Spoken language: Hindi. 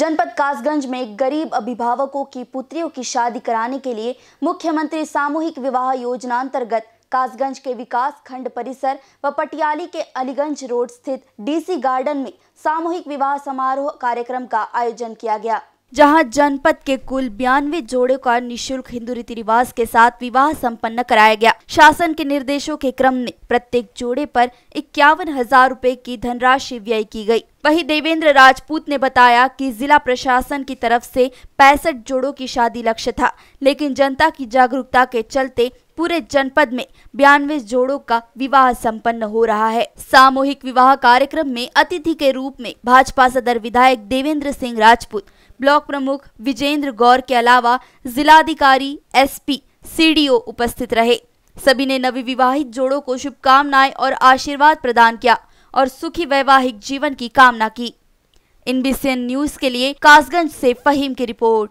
जनपद कासगंज में गरीब अभिभावकों की पुत्रियों की शादी कराने के लिए मुख्यमंत्री सामूहिक विवाह योजना अंतर्गत कासगंज के विकास खंड परिसर व पटियाली के अलीगंज रोड स्थित डीसी गार्डन में सामूहिक विवाह समारोह कार्यक्रम का आयोजन किया गया जहां जनपद के कुल बयानवे जोड़ों का निशुल्क हिंदू रीति रिवाज के साथ विवाह संपन्न कराया गया शासन के निर्देशों के क्रम में प्रत्येक जोड़े पर इक्यावन हजार रूपए की धनराशि व्यय की गई वहीं देवेंद्र राजपूत ने बताया कि जिला प्रशासन की तरफ से पैंसठ जोड़ों की शादी लक्ष्य था लेकिन जनता की जागरूकता के चलते पूरे जनपद में बयानवे जोड़ों का विवाह संपन्न हो रहा है सामूहिक विवाह कार्यक्रम में अतिथि के रूप में भाजपा सदर विधायक देवेंद्र सिंह राजपूत ब्लॉक प्रमुख विजेंद्र गौर के अलावा जिलाधिकारी एसपी सीडीओ उपस्थित रहे सभी ने नवी विवाहित जोड़ों को शुभकामनाएं और आशीर्वाद प्रदान किया और सुखी वैवाहिक जीवन की कामना की इन बीसीएन न्यूज के लिए कासगंज से फहीम की रिपोर्ट